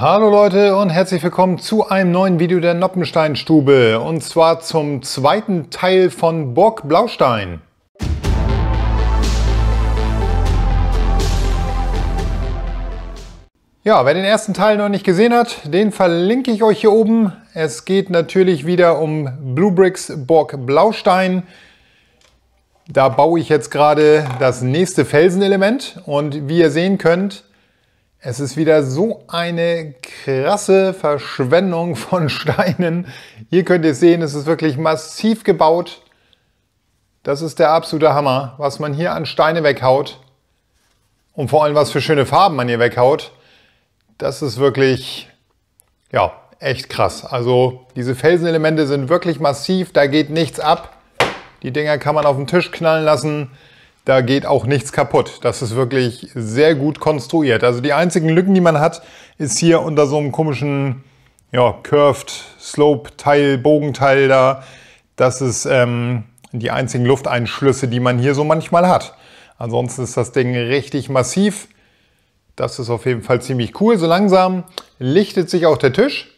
Hallo Leute und herzlich willkommen zu einem neuen Video der Noppenstein-Stube und zwar zum zweiten Teil von Burg Blaustein. Ja, wer den ersten Teil noch nicht gesehen hat, den verlinke ich euch hier oben. Es geht natürlich wieder um Blue Bricks Burg Blaustein. Da baue ich jetzt gerade das nächste Felsenelement und wie ihr sehen könnt, es ist wieder so eine krasse Verschwendung von Steinen. Hier könnt ihr sehen, es ist wirklich massiv gebaut. Das ist der absolute Hammer, was man hier an Steine weghaut. Und vor allem, was für schöne Farben man hier weghaut. Das ist wirklich, ja, echt krass. Also diese Felsenelemente sind wirklich massiv, da geht nichts ab. Die Dinger kann man auf den Tisch knallen lassen. Da geht auch nichts kaputt. Das ist wirklich sehr gut konstruiert. Also die einzigen Lücken, die man hat, ist hier unter so einem komischen ja, Curved Slope Teil, Bogenteil da. Das ist ähm, die einzigen Lufteinschlüsse, die man hier so manchmal hat. Ansonsten ist das Ding richtig massiv. Das ist auf jeden Fall ziemlich cool. So langsam lichtet sich auch der Tisch.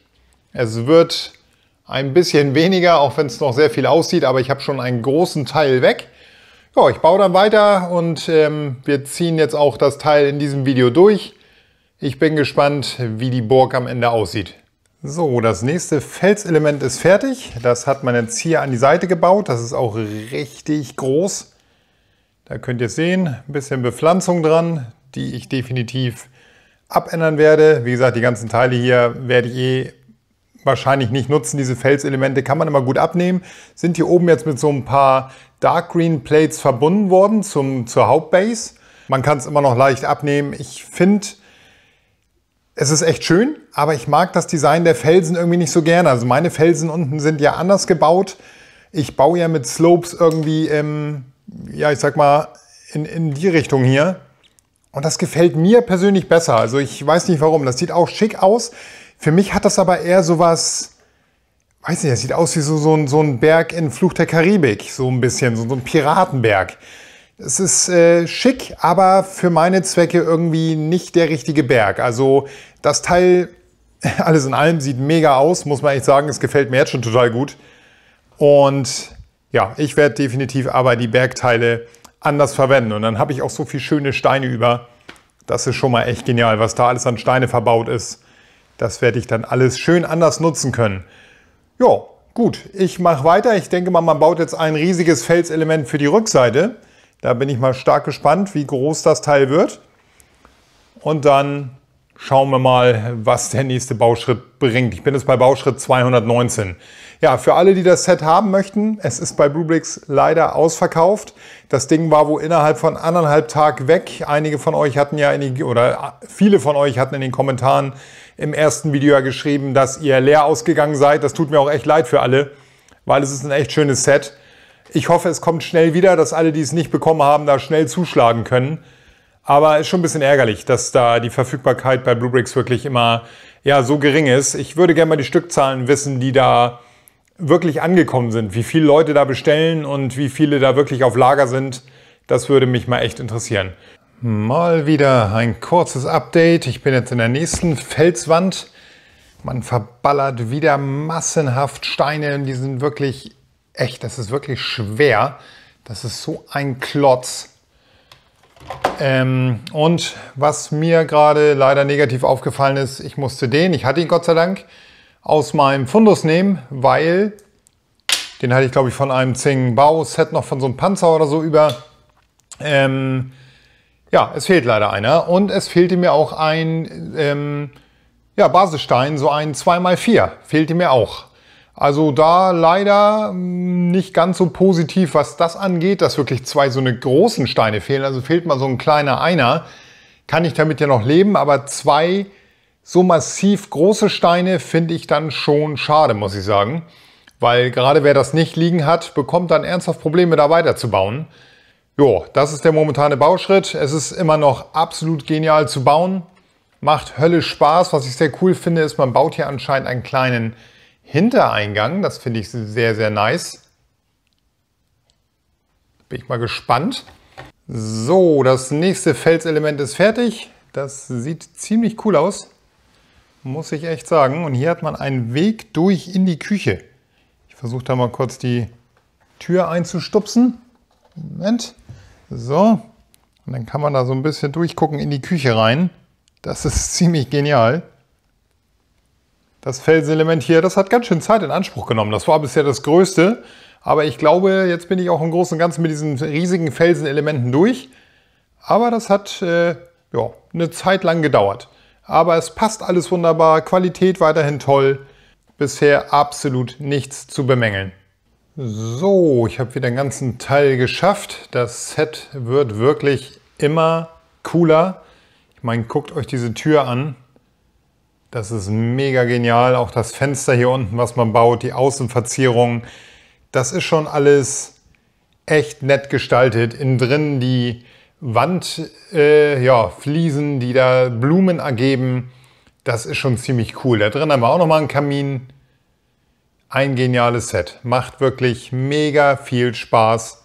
Es wird ein bisschen weniger, auch wenn es noch sehr viel aussieht, aber ich habe schon einen großen Teil weg. Ja, ich baue dann weiter und ähm, wir ziehen jetzt auch das Teil in diesem Video durch. Ich bin gespannt, wie die Burg am Ende aussieht. So, das nächste Felselement ist fertig. Das hat man jetzt hier an die Seite gebaut. Das ist auch richtig groß. Da könnt ihr sehen, ein bisschen Bepflanzung dran, die ich definitiv abändern werde. Wie gesagt, die ganzen Teile hier werde ich eh wahrscheinlich nicht nutzen. Diese Felselemente kann man immer gut abnehmen. Sind hier oben jetzt mit so ein paar Dark Green Plates verbunden worden zum, zur Hauptbase. Man kann es immer noch leicht abnehmen. Ich finde, es ist echt schön, aber ich mag das Design der Felsen irgendwie nicht so gerne. Also meine Felsen unten sind ja anders gebaut. Ich baue ja mit Slopes irgendwie, ähm, ja, ich sag mal, in, in die Richtung hier. Und das gefällt mir persönlich besser. Also ich weiß nicht warum. Das sieht auch schick aus. Für mich hat das aber eher sowas, weiß nicht, es sieht aus wie so, so, ein, so ein Berg in Fluch der Karibik, so ein bisschen, so, so ein Piratenberg. Es ist äh, schick, aber für meine Zwecke irgendwie nicht der richtige Berg. Also das Teil, alles in allem, sieht mega aus, muss man echt sagen. Es gefällt mir jetzt schon total gut. Und ja, ich werde definitiv aber die Bergteile anders verwenden. Und dann habe ich auch so viele schöne Steine über. Das ist schon mal echt genial, was da alles an Steine verbaut ist. Das werde ich dann alles schön anders nutzen können. Ja, gut, ich mache weiter. Ich denke mal, man baut jetzt ein riesiges Felselement für die Rückseite. Da bin ich mal stark gespannt, wie groß das Teil wird. Und dann schauen wir mal, was der nächste Bauschritt bringt. Ich bin jetzt bei Bauschritt 219. Ja, für alle, die das Set haben möchten, es ist bei Rubrix leider ausverkauft. Das Ding war wohl innerhalb von anderthalb Tagen weg. Einige von euch hatten ja, in die, oder viele von euch hatten in den Kommentaren im ersten Video ja geschrieben, dass ihr leer ausgegangen seid. Das tut mir auch echt leid für alle, weil es ist ein echt schönes Set. Ich hoffe, es kommt schnell wieder, dass alle, die es nicht bekommen haben, da schnell zuschlagen können. Aber es ist schon ein bisschen ärgerlich, dass da die Verfügbarkeit bei Bluebricks wirklich immer ja, so gering ist. Ich würde gerne mal die Stückzahlen wissen, die da wirklich angekommen sind, wie viele Leute da bestellen und wie viele da wirklich auf Lager sind. Das würde mich mal echt interessieren. Mal wieder ein kurzes Update. Ich bin jetzt in der nächsten Felswand. Man verballert wieder massenhaft Steine die sind wirklich echt, das ist wirklich schwer. Das ist so ein Klotz. Ähm, und was mir gerade leider negativ aufgefallen ist, ich musste den, ich hatte ihn Gott sei Dank, aus meinem Fundus nehmen, weil den hatte ich glaube ich von einem Zing Bau-Set noch von so einem Panzer oder so über. Ähm, ja, es fehlt leider einer und es fehlte mir auch ein ähm, ja, Basisstein, so ein 2x4 fehlte mir auch. Also da leider hm, nicht ganz so positiv, was das angeht, dass wirklich zwei so eine großen Steine fehlen. Also fehlt mal so ein kleiner einer, kann ich damit ja noch leben, aber zwei so massiv große Steine finde ich dann schon schade, muss ich sagen. Weil gerade wer das nicht liegen hat, bekommt dann ernsthaft Probleme, da weiterzubauen. Jo, das ist der momentane Bauschritt. Es ist immer noch absolut genial zu bauen. Macht Hölle Spaß. Was ich sehr cool finde, ist, man baut hier anscheinend einen kleinen Hintereingang. Das finde ich sehr, sehr nice. Bin ich mal gespannt. So, das nächste Felselement ist fertig. Das sieht ziemlich cool aus, muss ich echt sagen. Und hier hat man einen Weg durch in die Küche. Ich versuche da mal kurz die Tür einzustupsen. Moment. So, und dann kann man da so ein bisschen durchgucken in die Küche rein. Das ist ziemlich genial. Das Felsenelement hier, das hat ganz schön Zeit in Anspruch genommen. Das war bisher das Größte. Aber ich glaube, jetzt bin ich auch im Großen und Ganzen mit diesen riesigen Felsenelementen durch. Aber das hat äh, ja, eine Zeit lang gedauert. Aber es passt alles wunderbar, Qualität weiterhin toll. Bisher absolut nichts zu bemängeln. So, ich habe wieder den ganzen Teil geschafft. Das Set wird wirklich immer cooler. Ich meine, guckt euch diese Tür an. Das ist mega genial. Auch das Fenster hier unten, was man baut, die Außenverzierung. Das ist schon alles echt nett gestaltet. Innen drin die Wandfliesen, äh, ja, die da Blumen ergeben. Das ist schon ziemlich cool. Da drin haben wir auch nochmal einen Kamin ein geniales Set. Macht wirklich mega viel Spaß.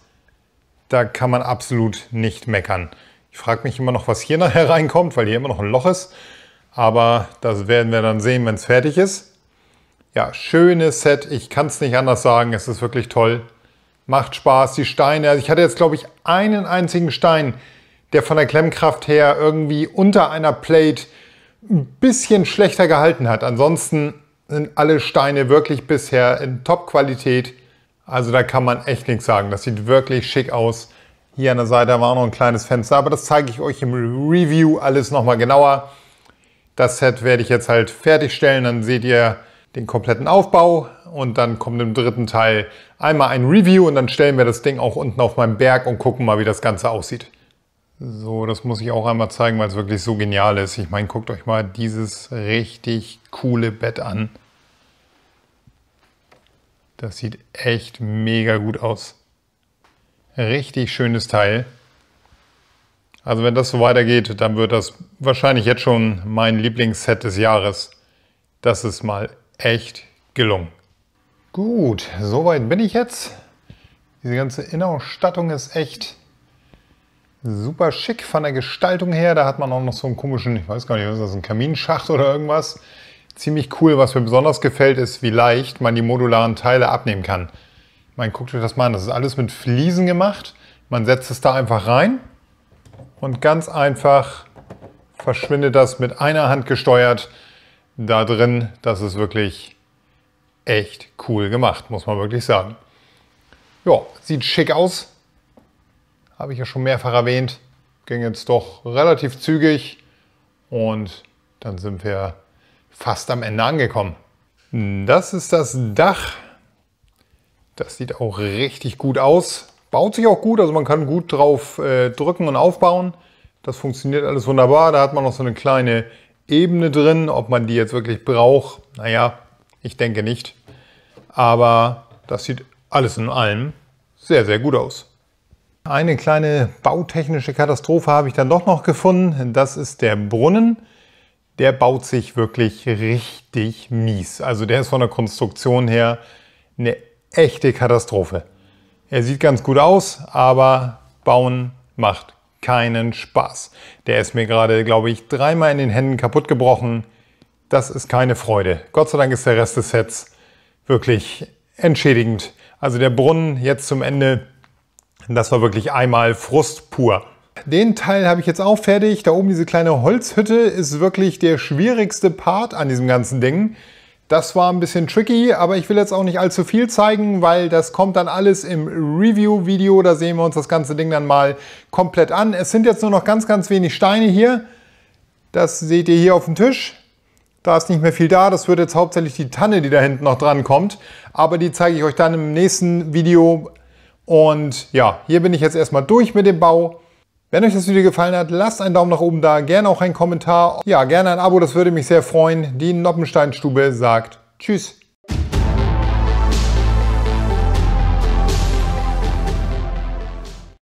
Da kann man absolut nicht meckern. Ich frage mich immer noch, was hier nachher reinkommt, weil hier immer noch ein Loch ist. Aber das werden wir dann sehen, wenn es fertig ist. Ja, schönes Set. Ich kann es nicht anders sagen. Es ist wirklich toll. Macht Spaß. Die Steine. Also ich hatte jetzt, glaube ich, einen einzigen Stein, der von der Klemmkraft her irgendwie unter einer Plate ein bisschen schlechter gehalten hat. Ansonsten sind alle Steine wirklich bisher in Top-Qualität. Also da kann man echt nichts sagen. Das sieht wirklich schick aus. Hier an der Seite war auch noch ein kleines Fenster, aber das zeige ich euch im Review alles nochmal genauer. Das Set werde ich jetzt halt fertigstellen, dann seht ihr den kompletten Aufbau und dann kommt im dritten Teil einmal ein Review und dann stellen wir das Ding auch unten auf meinem Berg und gucken mal, wie das Ganze aussieht. So, das muss ich auch einmal zeigen, weil es wirklich so genial ist. Ich meine, guckt euch mal dieses richtig coole Bett an. Das sieht echt mega gut aus. Richtig schönes Teil. Also wenn das so weitergeht, dann wird das wahrscheinlich jetzt schon mein Lieblingsset des Jahres. Das ist mal echt gelungen. Gut, soweit bin ich jetzt. Diese ganze Innenausstattung ist echt Super schick von der Gestaltung her. Da hat man auch noch so einen komischen, ich weiß gar nicht, ist das ein Kaminschacht oder irgendwas? Ziemlich cool. Was mir besonders gefällt, ist, wie leicht man die modularen Teile abnehmen kann. Ich meine, guckt euch das mal an. Das ist alles mit Fliesen gemacht. Man setzt es da einfach rein und ganz einfach verschwindet das mit einer Hand gesteuert da drin. Das ist wirklich echt cool gemacht, muss man wirklich sagen. Ja, sieht schick aus habe ich ja schon mehrfach erwähnt, ging jetzt doch relativ zügig und dann sind wir fast am Ende angekommen. Das ist das Dach. Das sieht auch richtig gut aus. Baut sich auch gut, also man kann gut drauf äh, drücken und aufbauen. Das funktioniert alles wunderbar. Da hat man noch so eine kleine Ebene drin. Ob man die jetzt wirklich braucht, naja, ich denke nicht. Aber das sieht alles in allem sehr, sehr gut aus. Eine kleine bautechnische Katastrophe habe ich dann doch noch gefunden. Das ist der Brunnen. Der baut sich wirklich richtig mies. Also der ist von der Konstruktion her eine echte Katastrophe. Er sieht ganz gut aus, aber bauen macht keinen Spaß. Der ist mir gerade, glaube ich, dreimal in den Händen kaputt gebrochen. Das ist keine Freude. Gott sei Dank ist der Rest des Sets wirklich entschädigend. Also der Brunnen jetzt zum Ende das war wirklich einmal Frust pur. Den Teil habe ich jetzt auch fertig. Da oben diese kleine Holzhütte ist wirklich der schwierigste Part an diesem ganzen Ding. Das war ein bisschen tricky, aber ich will jetzt auch nicht allzu viel zeigen, weil das kommt dann alles im Review-Video. Da sehen wir uns das ganze Ding dann mal komplett an. Es sind jetzt nur noch ganz, ganz wenig Steine hier. Das seht ihr hier auf dem Tisch. Da ist nicht mehr viel da. Das wird jetzt hauptsächlich die Tanne, die da hinten noch dran kommt. Aber die zeige ich euch dann im nächsten Video und ja, hier bin ich jetzt erstmal durch mit dem Bau. Wenn euch das Video gefallen hat, lasst einen Daumen nach oben da, gerne auch einen Kommentar. Ja, gerne ein Abo, das würde mich sehr freuen. Die Noppensteinstube sagt Tschüss.